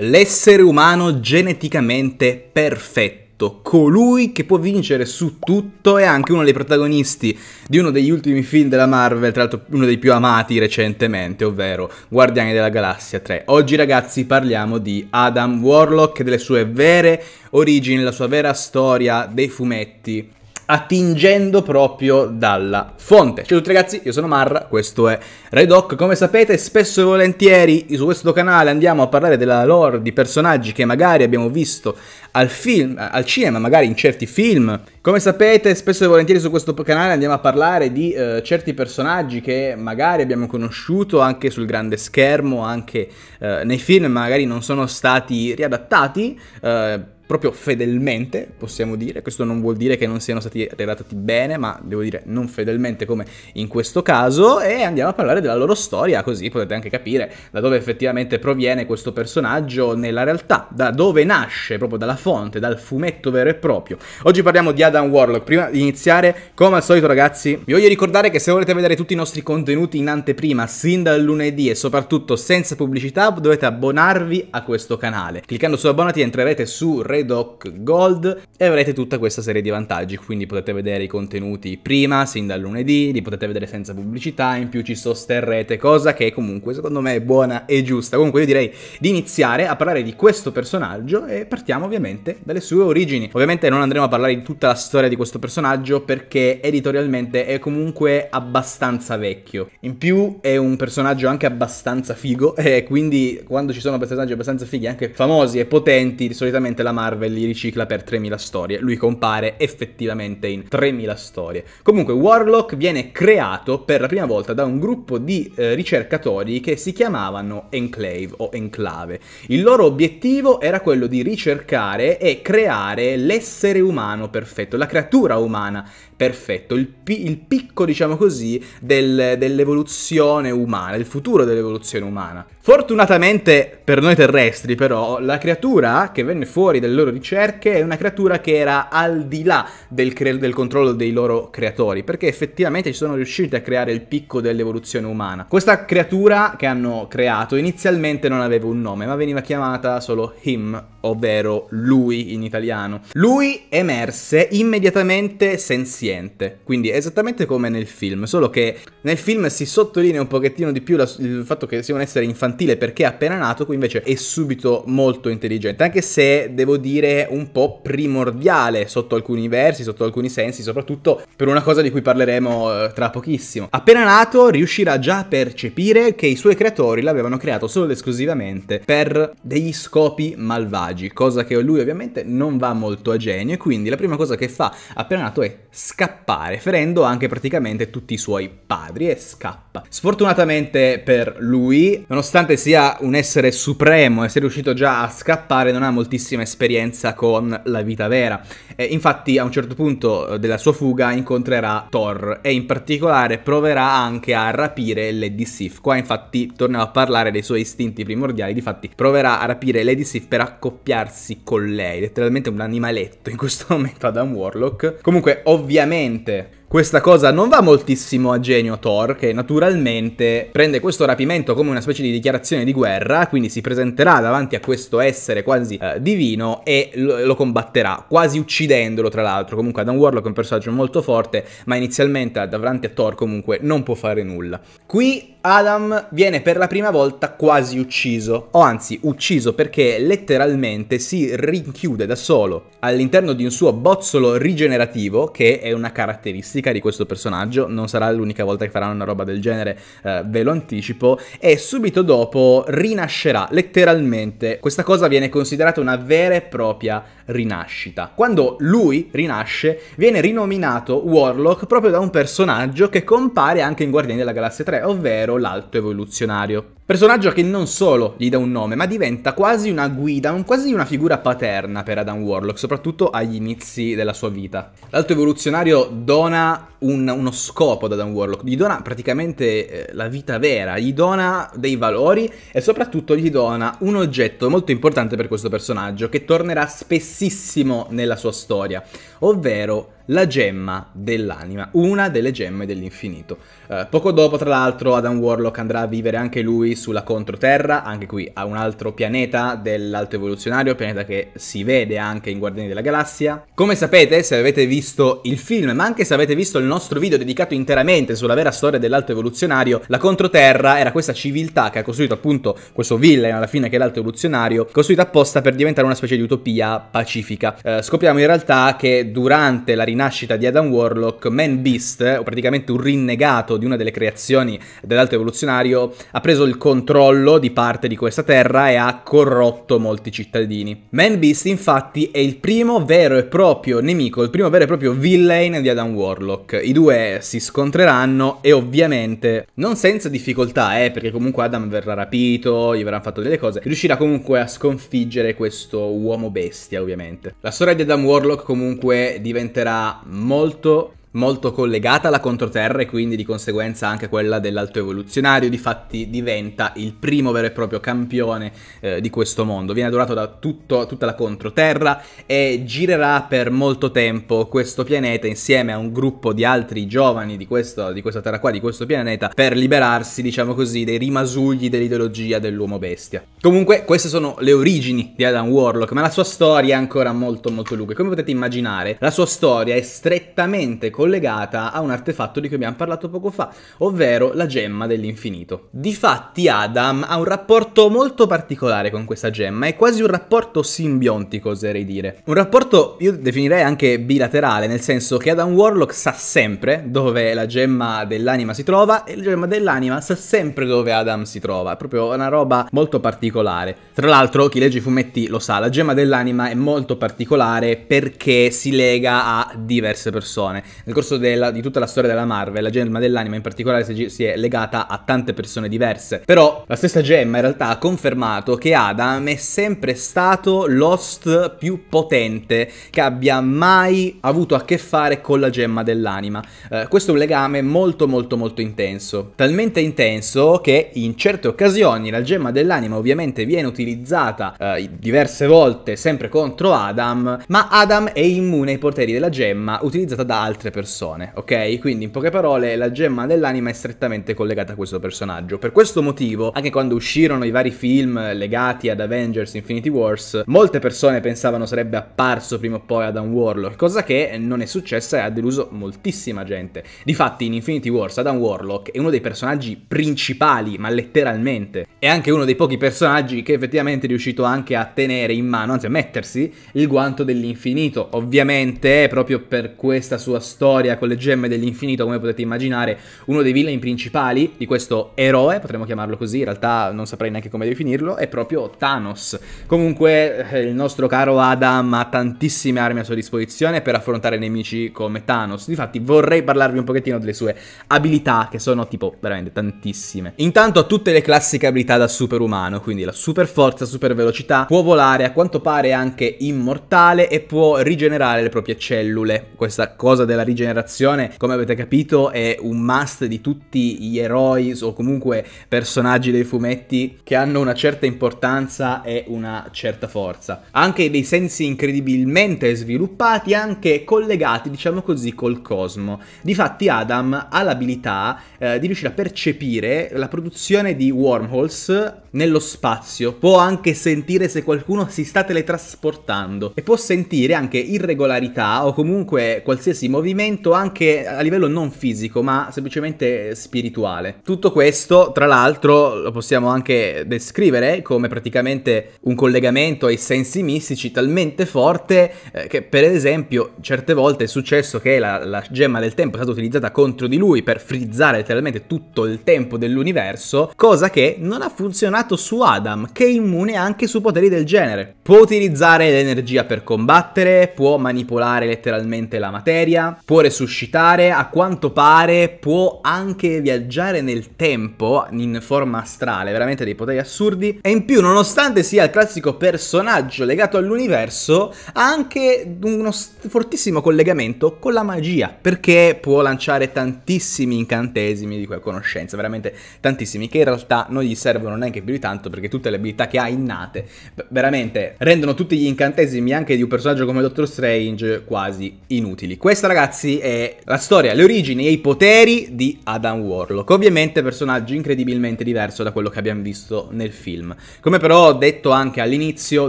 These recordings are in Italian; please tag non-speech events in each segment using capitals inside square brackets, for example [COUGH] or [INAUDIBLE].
l'essere umano geneticamente perfetto colui che può vincere su tutto, è anche uno dei protagonisti di uno degli ultimi film della Marvel, tra l'altro uno dei più amati recentemente, ovvero Guardiani della Galassia 3. Oggi ragazzi parliamo di Adam Warlock e delle sue vere origini, la sua vera storia dei fumetti attingendo proprio dalla fonte. Ciao a tutti ragazzi, io sono Marra, questo è Redoc. Come sapete, spesso e volentieri su questo canale andiamo a parlare della lore di personaggi che magari abbiamo visto al, film, al cinema, magari in certi film. Come sapete, spesso e volentieri su questo canale andiamo a parlare di eh, certi personaggi che magari abbiamo conosciuto anche sul grande schermo, anche eh, nei film, magari non sono stati riadattati. Eh, proprio fedelmente, possiamo dire. Questo non vuol dire che non siano stati relatati bene, ma devo dire non fedelmente come in questo caso. E andiamo a parlare della loro storia, così potete anche capire da dove effettivamente proviene questo personaggio nella realtà, da dove nasce, proprio dalla fonte, dal fumetto vero e proprio. Oggi parliamo di Adam Warlock. Prima di iniziare, come al solito ragazzi, vi voglio ricordare che se volete vedere tutti i nostri contenuti in anteprima, sin dal lunedì e soprattutto senza pubblicità, dovete abbonarvi a questo canale. Cliccando su abbonati entrerete su Re Red Gold e avrete tutta questa serie di vantaggi, quindi potete vedere i contenuti prima, sin dal lunedì, li potete vedere senza pubblicità, in più ci sosterrete, cosa che comunque secondo me è buona e giusta. Comunque io direi di iniziare a parlare di questo personaggio e partiamo ovviamente dalle sue origini. Ovviamente non andremo a parlare di tutta la storia di questo personaggio perché editorialmente è comunque abbastanza vecchio. In più è un personaggio anche abbastanza figo [LAUGHS] e quindi quando ci sono personaggi abbastanza fighi, anche famosi e potenti, solitamente la Marvel Marvel li ricicla per 3000 storie, lui compare effettivamente in 3000 storie. Comunque Warlock viene creato per la prima volta da un gruppo di eh, ricercatori che si chiamavano Enclave o Enclave. Il loro obiettivo era quello di ricercare e creare l'essere umano perfetto, la creatura umana perfetto, il, pi il picco diciamo così del, dell'evoluzione umana, il futuro dell'evoluzione umana. Fortunatamente per noi terrestri, però, la creatura che venne fuori dalle loro ricerche è una creatura che era al di là del, del, controllo dei loro creatori, perché effettivamente ci sono riusciti a creare il picco dell'evoluzione umana. Questa creatura che hanno creato inizialmente non aveva un nome, ma veniva chiamata solo him, ovvero lui in italiano. Lui emerse immediatamente senziente, quindi esattamente come nel film, solo che nel film si sottolinea un pochettino di più la, il fatto che siano esseri infantili infantile perché è appena nato, qui invece è subito molto intelligente, anche se devo dire un po' primordiale sotto alcuni versi, sotto alcuni sensi, soprattutto per una cosa di cui parleremo eh, tra pochissimo. Appena nato riuscirà già a percepire che i suoi creatori l'avevano creato solo ed esclusivamente per degli scopi malvagi, cosa che lui ovviamente non va molto a genio e quindi la prima cosa che fa appena nato è scappare, ferendo anche praticamente tutti i suoi padri e scappa. Sfortunatamente per lui, nonostante nonostante sia un essere supremo e sia riuscito già a scappare, non ha moltissima esperienza con la vita vera. E infatti a un certo punto eh, della sua fuga incontrerà Thor e in particolare proverà anche a rapire Lady Sif. Qua infatti torniamo a parlare dei suoi istinti primordiali, difatti proverà a rapire Lady Sif per accoppiarsi con lei, letteralmente un animaletto in questo [LAUGHS] momento Adam Warlock. Comunque ovviamente questa cosa non va moltissimo a genio Thor, che naturalmente prende questo rapimento come una specie di dichiarazione di guerra, quindi si presenterà davanti a questo essere quasi eh, divino e lo, lo, combatterà, quasi uccidendolo tra l'altro. Comunque Adam Warlock è un personaggio molto forte, ma inizialmente davanti a Thor comunque non può fare nulla. Qui Adam viene per la prima volta quasi ucciso, o anzi ucciso perché letteralmente si rinchiude da solo all'interno di un suo bozzolo rigenerativo, che è una caratteristica di questo personaggio, non sarà l'unica volta che faranno una roba del genere, eh, ve lo anticipo, e subito dopo rinascerà letteralmente. Questa cosa viene considerata una vera e propria rinascita. Quando lui rinasce, viene rinominato Warlock proprio da un personaggio che compare anche in Guardiani della Galassia 3, ovvero l'Alto Evoluzionario. Personaggio che non solo gli dà un nome, ma diventa quasi una guida, un, quasi una figura paterna per Adam Warlock, soprattutto agli inizi della sua vita. L'alto evoluzionario dona un, uno scopo ad Adam Warlock, gli dona praticamente eh, la vita vera, gli dona dei valori e soprattutto gli dona un oggetto molto importante per questo personaggio che tornerà spessissimo nella sua storia, ovvero la gemma dell'anima, una delle gemme dell'infinito. Eh, poco dopo, tra l'altro, Adam Warlock andrà a vivere anche lui sulla controterra, anche qui a un altro pianeta dell'alto evoluzionario, pianeta che si vede anche in Guardiani della Galassia. Come sapete, se avete visto il film, ma anche se avete visto il nostro video dedicato interamente sulla vera storia dell'alto evoluzionario, la controterra era questa civiltà che ha costruito appunto questo villain alla fine che è l'alto evoluzionario, costruito apposta per diventare una specie di utopia pacifica. Eh, scopriamo in realtà che durante la rinascita rinascita di Adam Warlock, Man Beast, o praticamente un rinnegato di una delle creazioni dell'alto evoluzionario, ha preso il controllo di parte di questa terra e ha corrotto molti cittadini. Man Beast, infatti, è il primo vero e proprio nemico, il primo vero e proprio villain di Adam Warlock. I due si scontreranno e ovviamente, non senza difficoltà, eh, perché comunque Adam verrà rapito, gli verranno fatto delle cose, riuscirà comunque a sconfiggere questo uomo bestia, ovviamente. La storia di Adam Warlock comunque diventerà molto molto collegata alla controterra e quindi di conseguenza anche quella dell'alto evoluzionario, difatti diventa il primo vero e proprio campione eh, di questo mondo. Viene adorato da tutto, tutta la controterra e girerà per molto tempo questo pianeta insieme a un gruppo di altri giovani di, questo, di questa terra qua, di questo pianeta, per liberarsi, diciamo così, dei rimasugli dell'ideologia dell'uomo bestia. Comunque queste sono le origini di Adam Warlock, ma la sua storia è ancora molto molto lunga. Come potete immaginare, la sua storia è strettamente collegata a un artefatto di cui abbiamo parlato poco fa, ovvero la gemma dell'infinito. Difatti Adam ha un rapporto molto particolare con questa gemma, è quasi un rapporto simbiontico oserei dire. Un rapporto io definirei anche bilaterale, nel senso che Adam Warlock sa sempre dove la gemma dell'anima si trova e la gemma dell'anima sa sempre dove Adam si trova, è proprio una roba molto particolare. Tra l'altro chi legge i fumetti lo sa, la gemma dell'anima è molto particolare perché si lega a diverse persone nel corso della, di tutta la storia della Marvel, la gemma dell'anima in particolare si è legata a tante persone diverse. Però la stessa gemma in realtà ha confermato che Adam è sempre stato l'host più potente che abbia mai avuto a che fare con la gemma dell'anima. Eh, questo è un legame molto molto molto intenso. Talmente intenso che in certe occasioni la gemma dell'anima ovviamente viene utilizzata eh, diverse volte sempre contro Adam, ma Adam è immune ai poteri della gemma utilizzata da altre persone persone, ok? Quindi in poche parole la gemma dell'anima è strettamente collegata a questo personaggio. Per questo motivo, anche quando uscirono i vari film legati ad Avengers Infinity Wars, molte persone pensavano sarebbe apparso prima o poi Adam Warlock, cosa che non è successa e ha deluso moltissima gente. Difatti in Infinity Wars Adam Warlock è uno dei personaggi principali, ma letteralmente, è anche uno dei pochi personaggi che effettivamente è riuscito anche a tenere in mano, anzi a mettersi, il guanto dell'infinito. Ovviamente proprio per questa sua storia storia con le gemme dell'infinito, come potete immaginare, uno dei villain principali di questo eroe, potremmo chiamarlo così, in realtà non saprei neanche come definirlo, è proprio Thanos. Comunque eh, il nostro caro Adam ha tantissime armi a sua disposizione per affrontare nemici come Thanos. Difatti vorrei parlarvi un pochettino delle sue abilità, che sono tipo veramente tantissime. Intanto ha tutte le classiche abilità da superumano, quindi la super forza, super velocità, può volare, a quanto pare anche immortale e può rigenerare le proprie cellule. Questa cosa della rigenerazione generazione, come avete capito, è un must di tutti gli eroi o comunque personaggi dei fumetti che hanno una certa importanza e una certa forza. Anche dei sensi incredibilmente sviluppati, anche collegati, diciamo così, col cosmo. Difatti Adam ha l'abilità eh, di riuscire a percepire la produzione di wormholes nello spazio. Può anche sentire se qualcuno si sta teletrasportando e può sentire anche irregolarità o comunque qualsiasi movimento cambiamento anche a livello non fisico, ma semplicemente spirituale. Tutto questo, tra l'altro, lo possiamo anche descrivere come praticamente un collegamento ai sensi mistici talmente forte eh, che, per esempio, certe volte è successo che la, la gemma del tempo è stata utilizzata contro di lui per frizzare letteralmente tutto il tempo dell'universo, cosa che non ha funzionato su Adam, che è immune anche su poteri del genere. Può utilizzare l'energia per combattere, può manipolare letteralmente la materia, può vuole suscitare, a quanto pare può anche viaggiare nel tempo in forma astrale, veramente dei poteri assurdi. E in più, nonostante sia il classico personaggio legato all'universo, ha anche uno fortissimo collegamento con la magia, perché può lanciare tantissimi incantesimi di quella conoscenza, veramente tantissimi, che in realtà non gli servono neanche più di tanto, perché tutte le abilità che ha innate, veramente rendono tutti gli incantesimi anche di un personaggio come Doctor Strange quasi inutili. Questa ragazzi ragazzi è la storia, le origini e i poteri di Adam Warlock. Ovviamente personaggio incredibilmente diverso da quello che abbiamo visto nel film. Come però ho detto anche all'inizio,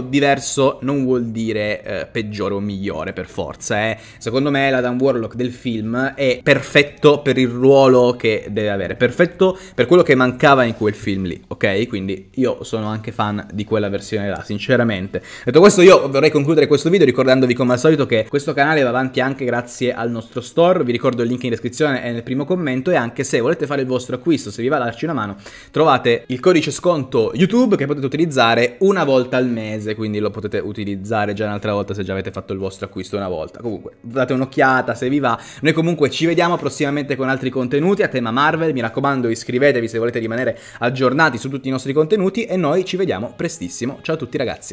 diverso non vuol dire eh, peggiore o migliore per forza. Eh. Secondo me l'Adam Warlock del film è perfetto per il ruolo che deve avere, perfetto per quello che mancava in quel film lì, ok? Quindi io sono anche fan di quella versione là, sinceramente. Detto questo io vorrei concludere questo video ricordandovi come al solito che questo canale va avanti anche grazie al nostro nostro store, vi ricordo il link in descrizione e nel primo commento e anche se volete fare il vostro acquisto, se vi va a darci una mano, trovate il codice sconto YouTube che potete utilizzare una volta al mese, quindi lo potete utilizzare già un'altra volta se già avete fatto il vostro acquisto una volta. Comunque date un'occhiata se vi va, noi comunque ci vediamo prossimamente con altri contenuti a tema Marvel, mi raccomando iscrivetevi se volete rimanere aggiornati su tutti i nostri contenuti e noi ci vediamo prestissimo, ciao a tutti ragazzi.